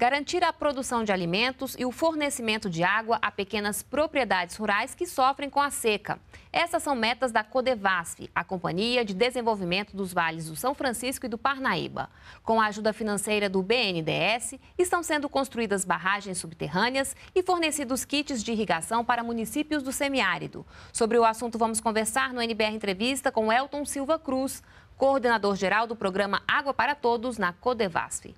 garantir a produção de alimentos e o fornecimento de água a pequenas propriedades rurais que sofrem com a seca. Essas são metas da Codevasf, a Companhia de Desenvolvimento dos Vales do São Francisco e do Parnaíba. Com a ajuda financeira do BNDES, estão sendo construídas barragens subterrâneas e fornecidos kits de irrigação para municípios do semiárido. Sobre o assunto, vamos conversar no NBR Entrevista com Elton Silva Cruz, coordenador-geral do programa Água para Todos na Codevasf.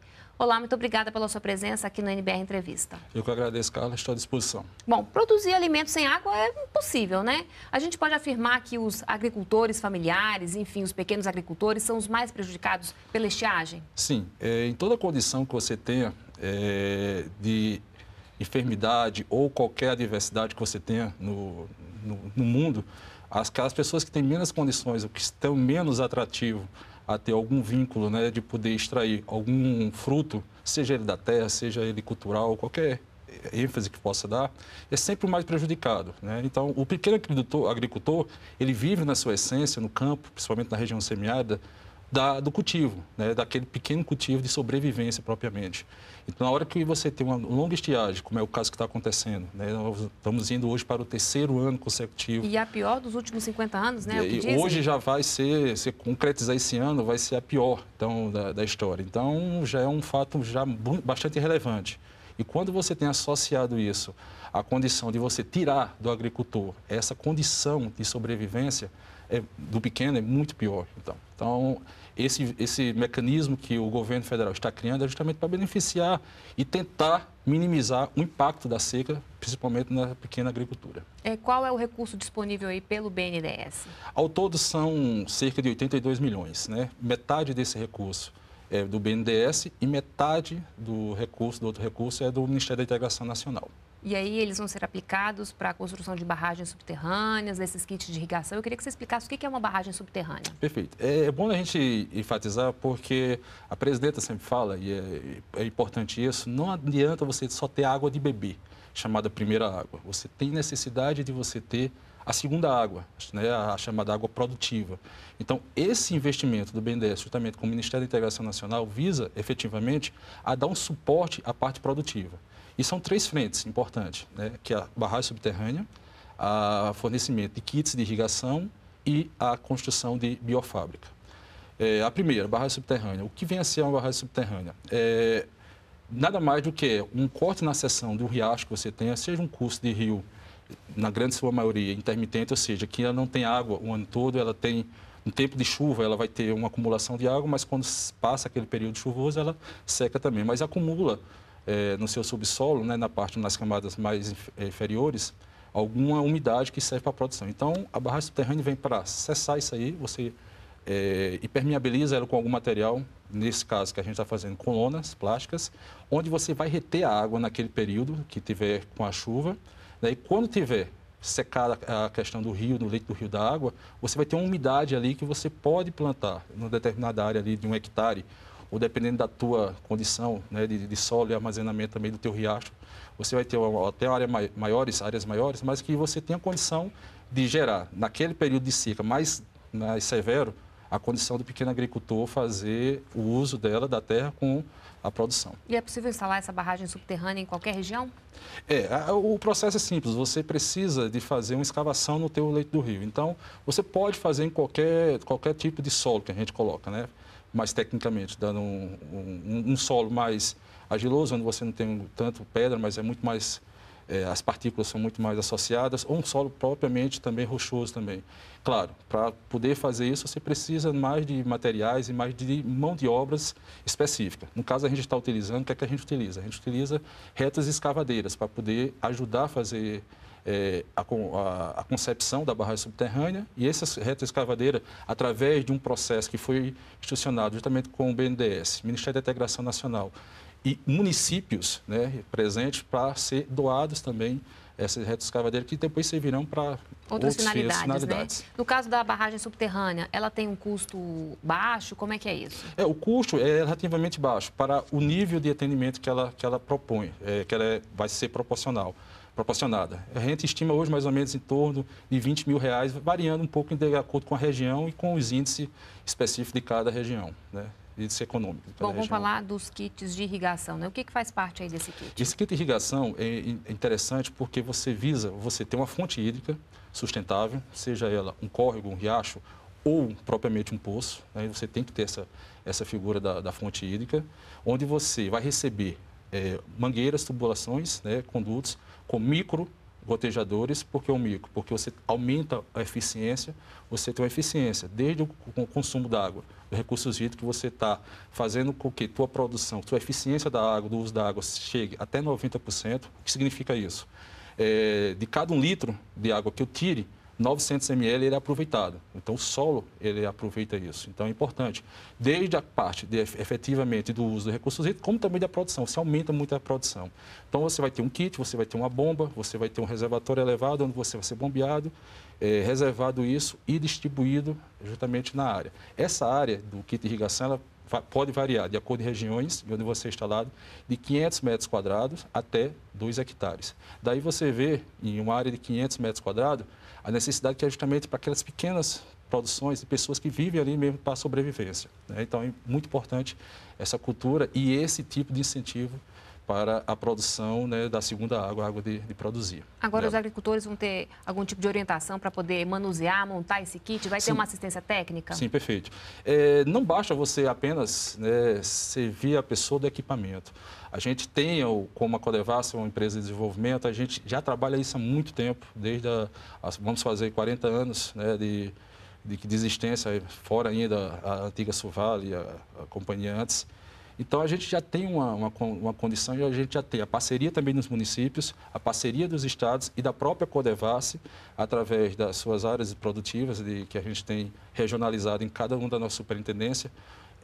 Olá, muito obrigada pela sua presença aqui no NBR Entrevista. Eu que agradeço, Carla, estou à disposição. Bom, produzir alimentos sem água é impossível, né? A gente pode afirmar que os agricultores familiares, enfim, os pequenos agricultores, são os mais prejudicados pela estiagem? Sim, é, em toda condição que você tenha é, de enfermidade ou qualquer adversidade que você tenha no, no, no mundo, as, as pessoas que têm menos condições, o que estão menos atrativos a ter algum vínculo, né, de poder extrair algum fruto, seja ele da terra, seja ele cultural, qualquer ênfase que possa dar, é sempre o mais prejudicado. Né? Então, o pequeno agricultor, agricultor, ele vive na sua essência, no campo, principalmente na região semiárida, da, do cultivo, né, daquele pequeno cultivo de sobrevivência propriamente. Então, na hora que você tem uma longa estiagem, como é o caso que está acontecendo, né, nós estamos indo hoje para o terceiro ano consecutivo. E a pior dos últimos 50 anos, né? É e, hoje já vai ser, se concretizar esse ano, vai ser a pior então, da, da história. Então, já é um fato já bastante relevante. E quando você tem associado isso à condição de você tirar do agricultor essa condição de sobrevivência, é, do pequeno é muito pior. Então, então esse, esse mecanismo que o governo federal está criando é justamente para beneficiar e tentar minimizar o impacto da seca, principalmente na pequena agricultura. É, qual é o recurso disponível aí pelo BNDES? Ao todo são cerca de 82 milhões, né? Metade desse recurso é do BNDES e metade do recurso, do outro recurso, é do Ministério da Integração Nacional. E aí eles vão ser aplicados para a construção de barragens subterrâneas, desses kits de irrigação. Eu queria que você explicasse o que é uma barragem subterrânea. Perfeito. É, é bom a gente enfatizar porque a presidenta sempre fala, e é, é importante isso, não adianta você só ter água de bebê, chamada primeira água. Você tem necessidade de você ter a segunda água, né, a chamada água produtiva. Então, esse investimento do BNDES, justamente com o Ministério da Integração Nacional, visa efetivamente a dar um suporte à parte produtiva. E são três frentes importantes, né, que é a barragem subterrânea, a fornecimento de kits de irrigação e a construção de biofábrica. É, a primeira, barragem subterrânea. O que vem a ser uma barragem subterrânea? É, nada mais do que um corte na seção do riacho que você tenha, seja um curso de rio, na grande sua maioria, intermitente, ou seja, que ela não tem água o ano todo, ela tem no tempo de chuva ela vai ter uma acumulação de água, mas quando passa aquele período chuvoso ela seca também, mas acumula é, no seu subsolo, né, na parte, nas camadas mais é, inferiores, alguma umidade que serve para a produção. Então, a barragem subterrânea vem para cessar isso aí, você é, impermeabiliza ela com algum material, nesse caso que a gente está fazendo colunas plásticas, onde você vai reter a água naquele período que tiver com a chuva. Né, e quando tiver secada a questão do rio, no leito do rio da água, você vai ter uma umidade ali que você pode plantar, numa determinada área ali de um hectare ou dependendo da tua condição né, de, de solo e armazenamento também do teu riacho, você vai ter uma, até área mai, maiores, áreas maiores, mas que você tenha condição de gerar, naquele período de seca mais, mais severo, a condição do pequeno agricultor fazer o uso dela, da terra, com a produção. E é possível instalar essa barragem subterrânea em qualquer região? É, o processo é simples, você precisa de fazer uma escavação no teu leito do rio. Então, você pode fazer em qualquer, qualquer tipo de solo que a gente coloca, né? mais tecnicamente, dando um, um, um, solo mais argiloso, onde você não tem tanto pedra, mas é muito mais é, as partículas são muito mais associadas, ou um solo propriamente também rochoso também. Claro, para poder fazer isso, você precisa mais de materiais e mais de mão de obras específica. No caso, a gente está utilizando, o que é que a gente utiliza? A gente utiliza retas escavadeiras para poder ajudar a fazer é, a, a, a, concepção da barragem subterrânea e essa reta através de um processo que foi institucionado justamente com o BNDES, Ministério da Integração Nacional, e municípios né, presentes para ser doados também essas retas que depois servirão para outras finalidades. finalidades. Né? No caso da barragem subterrânea, ela tem um custo baixo? Como é que é isso? É, o custo é relativamente baixo para o nível de atendimento que ela, que ela propõe, é, que ela é, vai ser proporcional proporcionada. A gente estima hoje mais ou menos em torno de 20 mil reais, variando um pouco de acordo com a região e com os índices específicos de cada região. Né? Índice econômico. Bom, vamos região. falar dos kits de irrigação, né? O que, que faz parte aí desse kit? Esse kit de irrigação é, é interessante porque você visa, você ter uma fonte hídrica sustentável, seja ela um córrego, um riacho ou propriamente um poço, né? você tem que ter essa, essa figura da, da fonte hídrica, onde você vai receber é, mangueiras, tubulações, né, condutos com micro gotejadores, porque o micro, porque você aumenta a eficiência, você tem uma eficiência desde o consumo da água, dos recursos hídricos que você está fazendo com que tua produção, tua eficiência da água, do uso da água chegue até 90%. O que significa isso? É, de cada um litro de água que eu tire, 900 ml ele é aproveitado. Então, o solo ele aproveita isso. Então, é importante. Desde a parte de, efetivamente do uso de recursos hídricos, como também da produção. Se aumenta muito a produção. Então, você vai ter um kit, você vai ter uma bomba, você vai ter um reservatório elevado, onde você vai ser bombeado, é, reservado isso e distribuído justamente na área. Essa área do kit de irrigação, ela pode variar de acordo com regiões de onde você é instalado, de 500 metros quadrados até 2 hectares. Daí você vê, em uma área de 500 metros quadrados, a necessidade que é justamente para aquelas pequenas produções de pessoas que vivem ali mesmo para a sobrevivência. Né? Então, é muito importante essa cultura e esse tipo de incentivo para a produção né, da segunda água, a água de, de produzir. Agora, né? os agricultores vão ter algum tipo de orientação para poder manusear, montar esse kit? Vai Sim. ter uma assistência técnica? Sim, perfeito. É, não basta você apenas né, servir a pessoa do equipamento. A gente tem, como a Codevassa, é uma empresa de desenvolvimento, a gente já trabalha isso há muito tempo, desde, a, a, vamos fazer 40 anos né, de, de, de existência, fora ainda a antiga Suvale, a, a companhia antes. Então, a gente já tem uma, uma, uma condição e a gente já tem a parceria também dos municípios, a parceria dos estados e da própria Codevasse, através das suas áreas produtivas de, que a gente tem regionalizado em cada uma da nossa superintendência,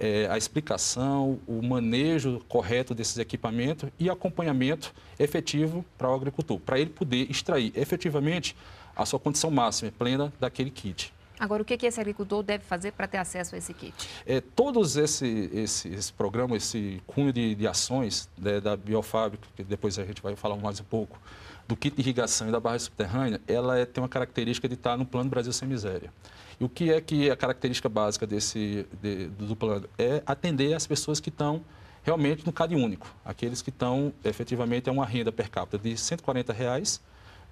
é, a explicação, o manejo correto desses equipamentos e acompanhamento efetivo para o agricultor, para ele poder extrair efetivamente a sua condição máxima, plena daquele kit. Agora, o que, que esse agricultor deve fazer para ter acesso a esse kit? É, todos esse, esse, esse programa, esse cunho de, de ações né, da biofábrica, que depois a gente vai falar mais um pouco, do kit de irrigação e da barra subterrânea, ela é, tem uma característica de estar tá no Plano Brasil Sem Miséria. E o que é que a característica básica desse, de, do plano? É atender as pessoas que estão realmente no CAD único, aqueles que estão efetivamente a é uma renda per capita de R$ 140 reais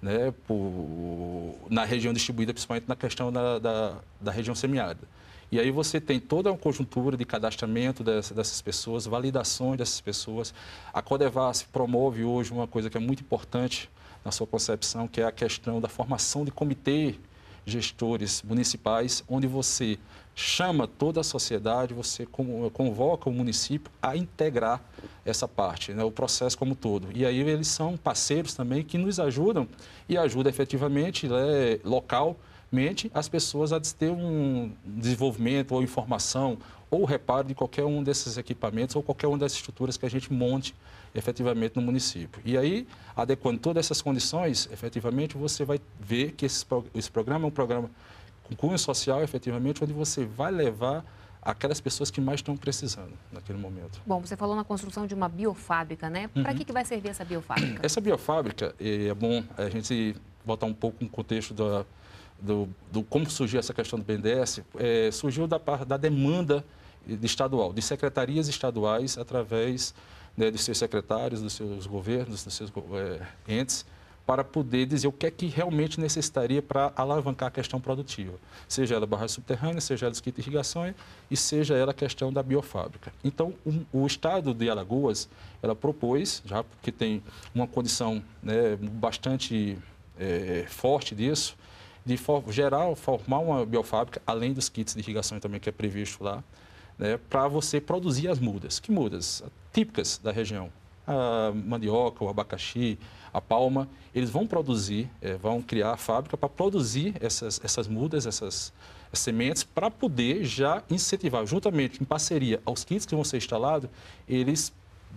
né, por, na região distribuída, principalmente na questão da, da, da, região semiárida. E aí você tem toda uma conjuntura de cadastramento dessas, dessas pessoas, validações dessas pessoas. A Codevas promove hoje uma coisa que é muito importante na sua concepção, que é a questão da formação de comitê gestores municipais, onde você chama toda a sociedade, você convoca o município a integrar essa parte, né, o processo como todo. E aí eles são parceiros também que nos ajudam e ajuda efetivamente né, localmente as pessoas a ter um desenvolvimento ou informação ou reparo de qualquer um desses equipamentos ou qualquer uma das estruturas que a gente monte efetivamente no município. E aí, adequando todas essas condições, efetivamente você vai ver que esse, esse programa é um programa com cunho social, efetivamente, onde você vai levar aquelas pessoas que mais estão precisando naquele momento. Bom, você falou na construção de uma biofábrica, né? Para uhum. que, que vai servir essa biofábrica? Essa biofábrica, é, é bom a gente botar um pouco no contexto da, do, do, como surgiu essa questão do BNDES, é, surgiu da, da demanda de estadual, de secretarias estaduais, através né, dos seus secretários, dos seus governos, dos seus é, entes, para poder dizer o que é que realmente necessitaria para alavancar a questão produtiva, seja ela barragem subterrânea, seja ela esquita de irrigação e seja ela a questão da biofábrica. Então, o, o Estado de Alagoas, ela propôs, já porque tem uma condição né, bastante é, forte disso, de for, gerar, formar uma biofábrica, além dos kits de irrigação também que é previsto lá, né, para você produzir as mudas. Que mudas? Típicas da região. A mandioca, o abacaxi, a palma, eles vão produzir, é, vão criar a fábrica para produzir essas, essas mudas, essas, essas sementes, para poder já incentivar, juntamente em parceria aos kits que vão ser instalados, eles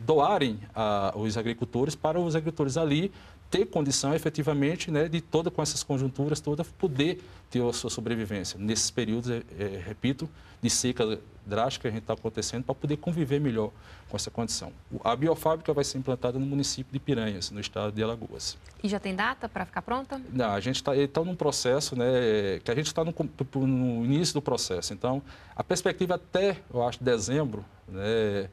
doarem a, os agricultores para os agricultores ali ter condição efetivamente né, de toda com essas conjunturas toda poder ter a sua sobrevivência nesses períodos, é, é, repito, de seca drástica que a gente está acontecendo para poder conviver melhor com essa condição. A biofábrica vai ser implantada no município de Piranhas, no estado de Alagoas. E já tem data para ficar pronta? Não, a gente está então tá num processo, né, que a gente está no, tipo, no, início do processo. Então, a perspectiva até, eu acho, dezembro, né,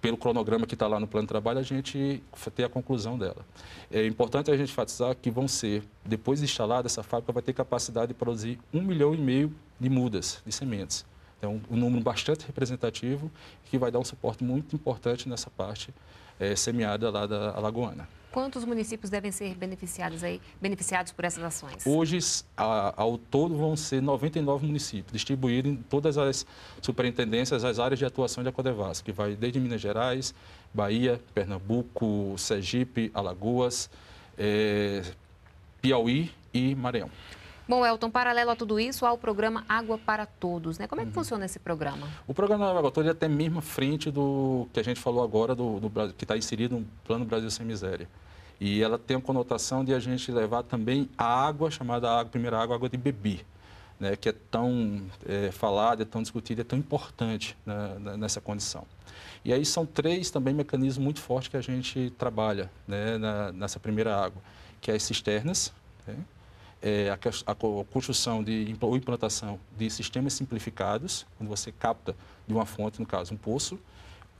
pelo cronograma que está lá no plano de trabalho, a gente ter a conclusão dela. É importante a gente enfatizar que vão ser, depois de instalada, essa fábrica vai ter capacidade de produzir um milhão e meio de mudas de sementes. É então, um, número bastante representativo que vai dar um suporte muito importante nessa parte é, semeada lá da Alagoana quantos municípios devem ser beneficiados aí, beneficiados por essas ações? Hoje, a, ao todo, vão ser 99 municípios, distribuídos em todas as superintendências, as áreas de atuação da Codevasf, que vai desde Minas Gerais, Bahia, Pernambuco, Sergipe, Alagoas, é, Piauí e Maranhão. Bom, Elton, paralelo a tudo isso, há o programa Água para Todos, né? Como é que uhum. funciona esse programa? O programa Água para Todos é até mesmo frente do que a gente falou agora, do, do que está inserido no Plano Brasil Sem Miséria. E ela tem a conotação de a gente levar também a água, chamada água, primeira água, água de beber, né, que é tão é, falada, é tão discutida, é tão importante né, né nessa condição. E aí são três também mecanismos muito fortes que a gente trabalha né, na, nessa primeira água, que é as cisternas, né, é a, a, construção de, ou implantação de sistemas simplificados, quando você capta de uma fonte, no caso, um poço,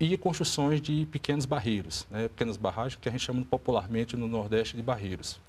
e construções de pequenos barreiros, né, pequenas barragens, que a gente chama popularmente no Nordeste de barreiros.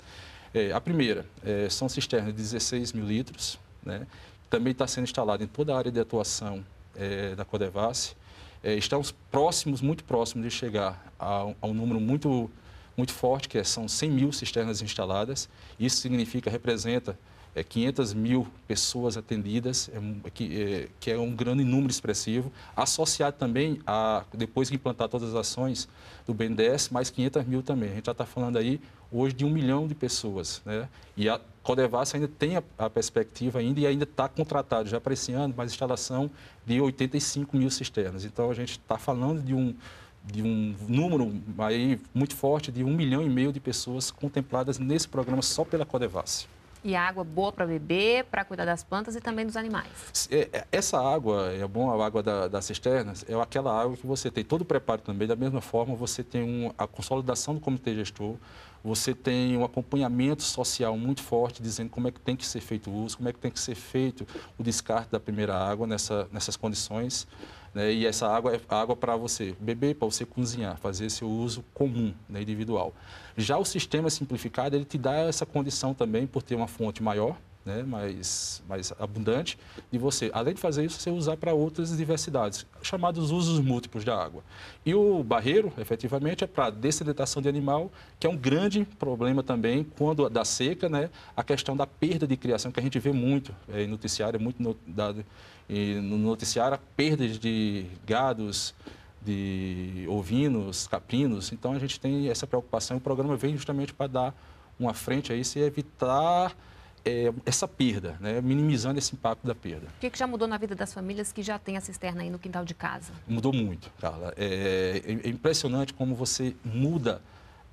É, a primeira é, são cisternas de 16 mil litros, né, também está sendo instalada em toda a área de atuação é, da Codevasse. É, estamos próximos, muito próximos de chegar a, a, um número muito, muito forte, que é, são 100 mil cisternas instaladas. Isso significa, representa é, 500 mil pessoas atendidas, é, é, que, é, que, é, um grande número expressivo, associado também a, depois que implantar todas as ações do BNDES, mais 500 mil também. A gente já está falando aí hoje de um milhão de pessoas, né? E a Codevas ainda tem a, a perspectiva ainda e ainda está contratado já para esse ano, mais instalação de 85 mil cisternas. Então a gente está falando de um de um número aí muito forte de um milhão e meio de pessoas contempladas nesse programa só pela Codevas. E água boa para beber, para cuidar das plantas e também dos animais. É, é, essa água, é bom a água da, das cisternas, é aquela água que você tem todo o preparo também. Da mesma forma, você tem um, a consolidação do comitê gestor, você tem um acompanhamento social muito forte, dizendo como é que tem que ser feito o uso, como é que tem que ser feito o descarte da primeira água nessa, nessas condições. Né? E essa água é água para você beber, para você cozinhar, fazer seu uso comum, né, individual. Já o sistema simplificado, ele te dá essa condição também por ter uma fonte maior, né, mais, mais abundante, e você, além de fazer isso, você usar para outras diversidades, chamados usos múltiplos da água. E o barreiro, efetivamente, é para dessedentação de animal, que é um grande problema também quando da seca, né, a questão da perda de criação, que a gente vê muito é, em noticiário, é muito dado, no noticiário, a perda de gados, de ovinos, caprinos. Então, a gente tem essa preocupação e o programa vem justamente para dar uma frente a isso e evitar é, essa perda, né? minimizando esse impacto da perda. O que, que, já mudou na vida das famílias que já têm a cisterna aí no quintal de casa? Mudou muito, Carla. É, é, é impressionante como você muda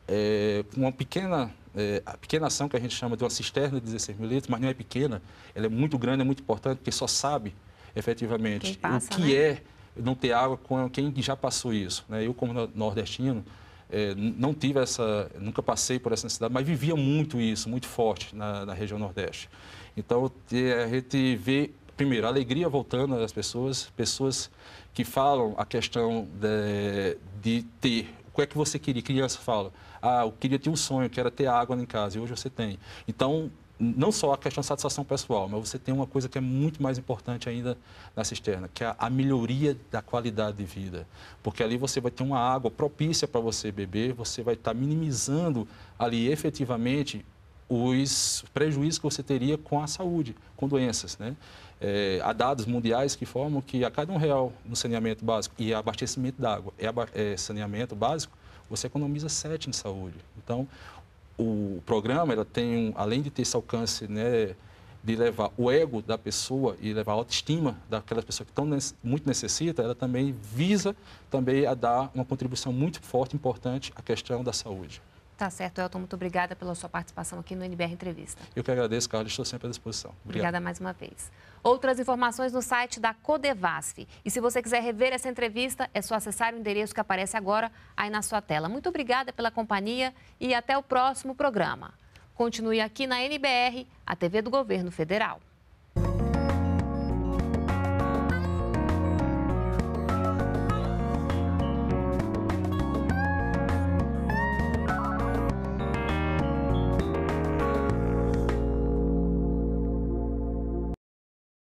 é, uma pequena, é, a pequena ação que a gente chama de uma cisterna de 16 mil litros, mas não é pequena, ela é muito grande, é muito importante, porque só sabe efetivamente passa, o que né? é não ter água com quem já passou isso. Né? Eu, como nordestino, é, não tive essa, nunca passei por essa necessidade, mas vivia muito isso, muito forte na, na região Nordeste. Então, a gente vê, primeiro, a alegria voltando às pessoas, pessoas que falam a questão de, de ter o que é que você queria? Criança fala, ah, eu queria ter um sonho, que era ter água em casa, e hoje você tem. Então, não só a questão da satisfação pessoal, mas você tem uma coisa que é muito mais importante ainda na cisterna, que é a melhoria da qualidade de vida. Porque ali você vai ter uma água propícia para você beber, você vai estar minimizando ali efetivamente os prejuízos que você teria com a saúde, com doenças. Né? É, há dados mundiais que formam que a cada um real no saneamento básico e abastecimento d'água, água é, é saneamento básico, você economiza sete em saúde. Então, o programa ela tem, um, além de ter esse alcance né, de levar o ego da pessoa e levar a autoestima daquela pessoa que tão muito necessita, ela também visa também a dar uma contribuição muito forte, importante à questão da saúde. Tá certo, Elton, muito obrigada pela sua participação aqui no NBR Entrevista. Eu que agradeço, Carlos, estou sempre à disposição. Obrigado. Obrigada mais uma vez. Outras informações no site da Codevasf. E se você quiser rever essa entrevista, é só acessar o endereço que aparece agora aí na sua tela. Muito obrigada pela companhia e até o próximo programa. Continue aqui na NBR, a TV do Governo Federal.